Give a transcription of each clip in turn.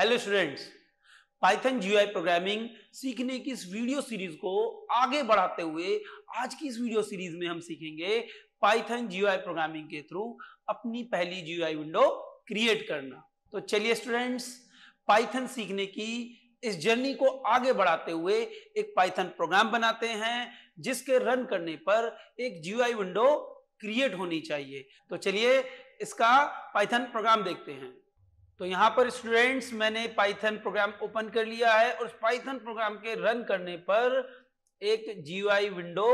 hello students Python GUI programming सीखने की इस वीडियो सीरीज को आगे बढ़ाते हुए आज की इस वीडियो सीरीज में हम सीखेंगे पाइथन जीआई प्रोग्रामिंग के थ्रू अपनी पहली जीआई विंडो क्रिएट करना तो चलिए स्टूडेंट्स पाइथन सीखने की इस जर्नी को आगे बढ़ाते हुए एक पाइथन प्रोग्राम बनाते हैं जिसके रन करने पर एक जीआई विंडो क्रिएट होनी चाहिए तो चलिए इसका पाइथन प्रोग्राम देखते हैं तो यहां पर स्टूडेंट्स मैंने पाइथन प्रोग्राम ओपन कर लिया है और पाइथन प्रोग्राम के रन करने पर एक जीयूआई विंडो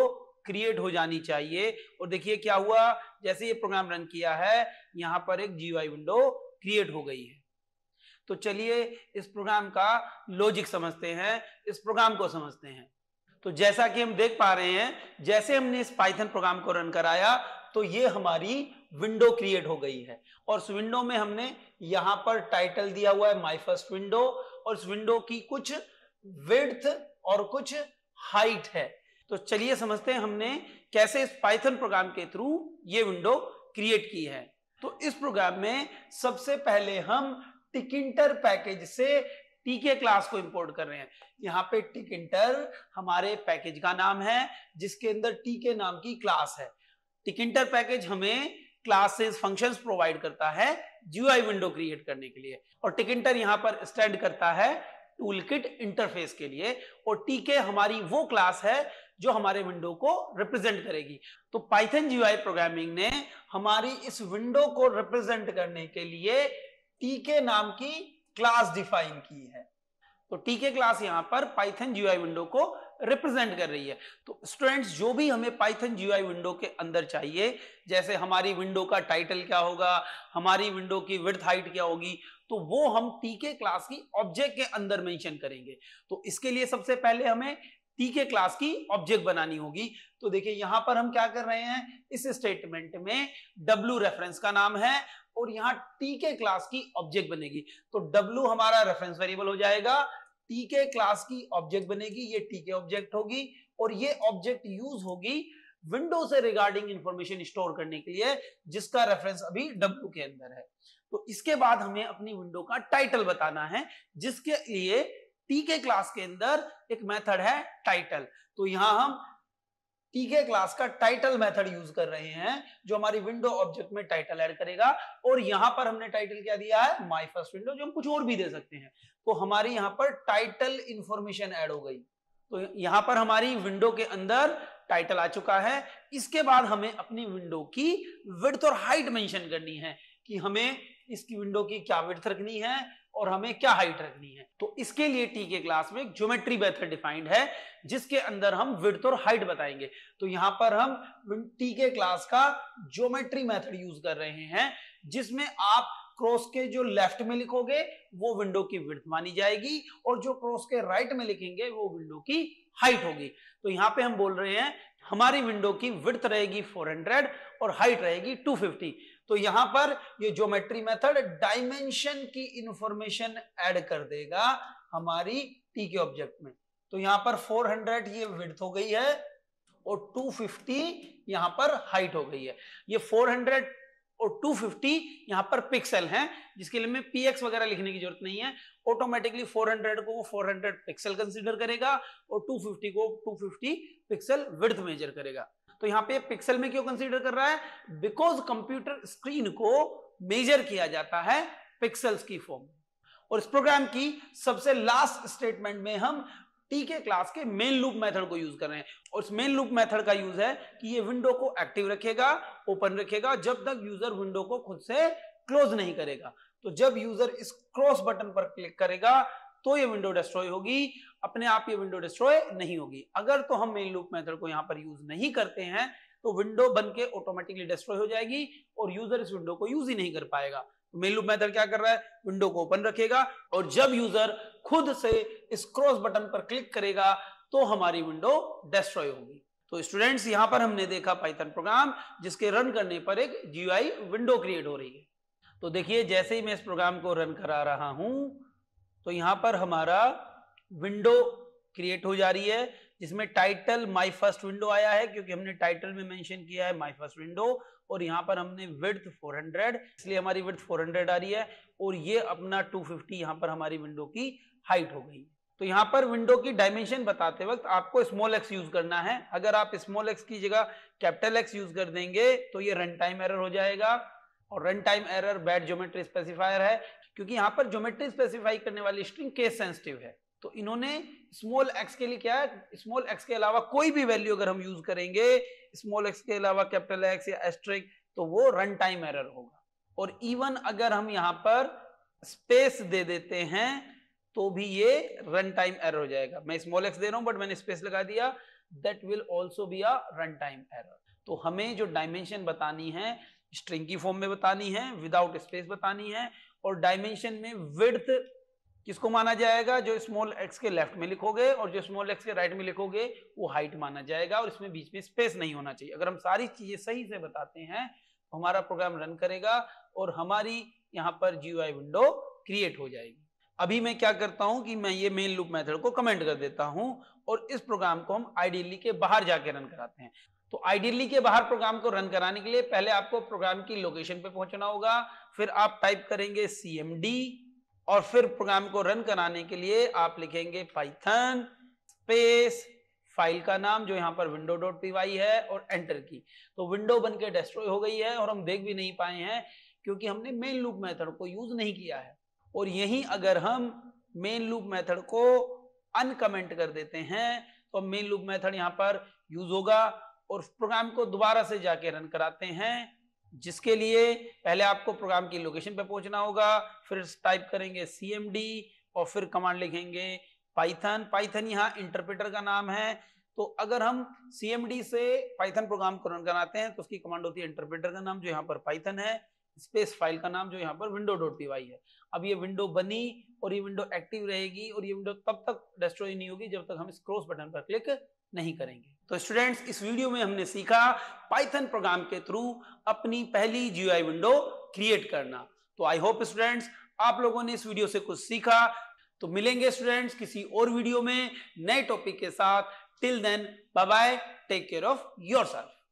क्रिएट हो जानी चाहिए और देखिए क्या हुआ जैसे ये प्रोग्राम रन किया है यहाँ पर एक जीयूआई विंडो क्रिएट हो गई है तो चलिए इस प्रोग्राम का लॉजिक समझते हैं इस प्रोग्राम को समझते हैं तो जैसा कि हम देख पा रहे हैं जैसे हमने इस पाइथन प्रोग्राम को रन कराया तो ये हमारी विंडो क्रिएट हो गई है और उस विंडो में हमने यहां पर टाइटल दिया हुआ है माय फर्स्ट विंडो और उस विंडो की कुछ विड्थ और कुछ हाइट है तो चलिए समझते हैं हमने कैसे इस पाइथन प्रोग्राम के थ्रू ये विंडो क्रिएट की है तो इस प्रोग्राम में सबसे पहले हम टिकिंटर पैकेज से टीके क्लास को इंपोर्ट कर रहे हैं यहाँ पे टिकिंटर हमारे पैकेज का नाम है जिसके अंदर टीके नाम की क्लास है टिकिंटर पैकेज हमें क्लासेस फंक्शंस प्रोवाइड करता है जीयूआई विंडो क्रिएट करने के लिए और टिकिंटर यहां पर स्टैंड करता है टूल किट इंटरफेस के लिए और टीके हमारी वो क्लास है जो हमारे विंडो को रिप्रेजेंट करेगी तो पाइथन जीआई प्रोग्रामिंग ने हमारी इस विंडो को रिप्रेजेंट करने के लिए टीके नाम की क्लास डिफाइन की है तो टीके क्लास यहां पर पाइथन जीआई विंडो को रिप्रेजेंट कर रही है तो स्टूडेंट्स जो भी हमें पाइथन जीयूआई विंडो के अंदर चाहिए जैसे हमारी विंडो का टाइटल क्या होगा हमारी विंडो की विर्थ हाइट क्या होगी तो वो हम टीके क्लास की ऑब्जेक्ट के अंदर मेंशन करेंगे तो इसके लिए सबसे पहले हमें टीके क्लास की ऑब्जेक्ट बनानी होगी तो देखिए यहां पर हम क्या कर रहे हैं इस स्टेटमेंट में डब्ल्यू रेफरेंस का नाम है और यहां टीके क्लास की ऑब्जेक्ट बनेगी तो डब्ल्यू हमारा रेफरेंस वेरिएबल हो जाएगा टीके क्लास की ऑब्जेक्ट बनेगी ये टीके ऑब्जेक्ट होगी और ये ऑब्जेक्ट यूज होगी विंडो से रिगार्डिंग इंफॉर्मेशन स्टोर करने के लिए जिसका रेफरेंस अभी डब्ल्यू के अंदर है तो इसके बाद हमें अपनी विंडो का टाइटल बताना है जिसके लिए टीके क्लास के अंदर एक मेथड है टाइटल तो यहां हम टीके क्लास का टाइटल मेथड यूज कर रहे हैं जो हमारी विंडो ऑब्जेक्ट में टाइटल ऐड करेगा और यहां पर हमने टाइटल क्या दिया है माई फर्स्ट विंडो जो हम कुछ और भी दे सकते हैं तो हमारी यहां पर टाइटल इंफॉर्मेशन ऐड हो गई तो यहां पर हमारी विंडो के अंदर टाइटल आ चुका है इसके बाद हमें अपनी विंडो की विड्थ और हाइट मेंशन करनी है कि हमें इसकी विंडो की क्या विड्थ रखनी है और हमें क्या हाइट रखनी है तो इसके लिए टी के क्लास में एक ज्योमेट्री मेथड डिफाइंड है जिसके अंदर हम विड्थ और हाइट बताएंगे तो यहां पर हम टी के क्लास का ज्योमेट्री मेथड यूज कर रहे हैं जिसमें आप क्रॉस के जो लेफ्ट में लिखोगे वो विंडो की विड्थ मानी जाएगी और जो क्रॉस के राइट में लिखेंगे वो विंडो की हाइट होगी तो यहां पे हम बोल रहे हैं हमारी विंडो की विड्थ रहेगी 400 और हाइट रहेगी 250 तो यहां पर ये ज्योमेट्री मेथड डायमेंशन की इंफॉर्मेशन ऐड कर देगा हमारी टी के ऑब्जेक्ट में तो यहां पर 400 ये विड्थ हो गई है और 250 यहां पर हाइट हो गई है ये 400 और 250 यहां पर पिक्सल हैं जिसके लिए मैं पीएक्स वगैरह लिखने की जरूरत नहीं है ऑटोमेटिकली 400 को वो 400 पिक्सल कंसीडर करेगा और 250 को 250 पिक्सल विड्थ मेजर करेगा तो यहां पे पिक्सल में क्यों कंसीडर कर रहा है बिकॉज कंप्यूटर स्क्रीन को मेजर किया जाता है पिक्सल्स की फॉर्म और इस प्रोग्राम की सबसे लास्ट स्टेटमेंट में हम टीके क्लास के मेन लूप मेथड को यूज कर रहे हैं और इस मेन लूप मेथड का यूज है कि ये विंडो को एक्टिव रखेगा ओपन रखेगा जब तक यूजर विंडो को खुद से क्लोज नहीं करेगा तो जब यूजर इस क्रॉस बटन पर क्लिक करेगा तो ये विंडो डिस्ट्रॉय होगी अपने आप ये विंडो डिस्ट्रॉय नहीं होगी अगर तो हम मेन लूप मेथड को यहाँ पर यूज नहीं करते हैं तो विंडो बन के ऑटोमेटिकली डिस्ट्रॉय हो जाएगी और यूजर इस विंडो को यूज ही नहीं कर पाएगा मेन लूप मेथड क्या कर रहा है विंडो को ओपन रखेगा और जब यूजर खुद से इस क्रॉस बटन पर क्लिक करेगा तो हमारी विंडो डिस्ट्रॉय होगी तो स्टूडेंट्स यहां पर हमने देखा पाइथन प्रोग्राम जिसके रन करने पर एक जीआई विंडो क्रिएट हो रही है तो देखिए जैसे ही मैं इस प्रोग्राम को रन करा रहा हूं तो यहां पर हमारा विंडो क्रिएट हो जा रही है जिसमें टाइटल माय फर्स्ट विंडो आया है क्योंकि हमने टाइटल में मेंशन किया है माय फर्स्ट विंडो और यहाँ पर हमने विड्थ 400 इसलिए हमारी विड्थ 400 आ रही है और ये अपना 250 फिफ्टी यहाँ पर हमारी विंडो की हाइट हो गई तो यहाँ पर विंडो की डायमेंशन बताते वक्त आपको स्मॉल एक्स यूज करना है अगर आप स्मॉल एक्स की जगह कैपिटल एक्स यूज कर देंगे तो ये रन टाइम एरर हो जाएगा और run time error bad geometry specifier है क्योंकि यहां पर ज्योमेट्री स्पेसिफाई करने वाली स्ट्रिंग केस सेंसिटिव है तो इन्होंने स्मॉल एक्स के लिए क्या है स्मॉल एक्स के अलावा कोई भी वैल्यू अगर हम यूज करेंगे स्मॉल एक्स के अलावा कैपिटल एक्स या एस्ट्रिक तो वो रन टाइम एरर होगा और इवन अगर हम यहां पर स्पेस दे देते हैं तो भी ये रन टाइम एरर हो जाएगा मैं स्मॉल एक्स दे रहा हूं बट मैंने स्पेस लगा दिया that will also be a run time error तो हमें जो डायमेंशन बतानी है स्ट्रिंग की फॉर्म में बतानी है विदाउट स्पेस बतानी है और डायमेंशन में विड्थ किसको माना जाएगा जो स्मॉल एक्स के लेफ्ट में लिखोगे और जो स्मॉल एक्स के राइट में लिखोगे वो हाइट माना जाएगा और इसमें बीच में स्पेस नहीं होना चाहिए अगर हम सारी चीजें सही से बताते हैं तो हमारा प्रोग्राम रन करेगा और हमारी यहाँ पर जी विंडो क्रिएट हो जाएगी अभी मैं क्या करता हूं कि मैं ये मेन लूप मेथड को कमेंट कर देता हूं और इस प्रोग्राम को हम आइडियली के बाहर जाके रन कराते हैं तो आइडियली के बाहर प्रोग्राम को रन कराने के लिए पहले आपको प्रोग्राम की लोकेशन पे पहुंचना होगा फिर आप टाइप करेंगे cmd और फिर प्रोग्राम को रन कराने के लिए आप लिखेंगे पाइथन स्पेस फाइल का नाम जो यहाँ पर विंडो डॉट पी है और एंटर की तो विंडो बन के डेस्ट्रॉय हो गई है और हम देख भी नहीं पाए हैं क्योंकि हमने मेन लूप मेथड को यूज नहीं किया है और यही अगर हम मेन लूप मेथड को अनकमेंट कर देते हैं तो मेन लूप मेथड यहां पर यूज होगा और प्रोग्राम को दोबारा से जाके रन कराते हैं जिसके लिए पहले आपको प्रोग्राम की लोकेशन पे पहुंचना होगा फिर टाइप करेंगे cmd और फिर कमांड लिखेंगे पाइथन पाइथन यहाँ इंटरप्रेटर का नाम है तो अगर हम cmd से पाइथन प्रोग्राम को रन कराते हैं तो उसकी कमांड होती है इंटरप्रेटर का नाम जो यहाँ पर पाइथन है स्पेस फाइल का नाम जो यहाँ पर विंडो डॉट पीवाई है अब ये विंडो बनी और ये विंडो एक्टिव रहेगी और ये विंडो तब तक डिस्ट्रॉय नहीं होगी जब तक हम इस क्रॉस बटन पर क्लिक नहीं करेंगे तो स्टूडेंट्स इस वीडियो में हमने सीखा पाइथन प्रोग्राम के थ्रू अपनी पहली जीयूआई विंडो क्रिएट करना तो आई होप स्टूडेंट्स आप लोगों ने इस वीडियो से कुछ सीखा तो मिलेंगे स्टूडेंट्स किसी और वीडियो में नए टॉपिक के साथ till then bye bye take care of your self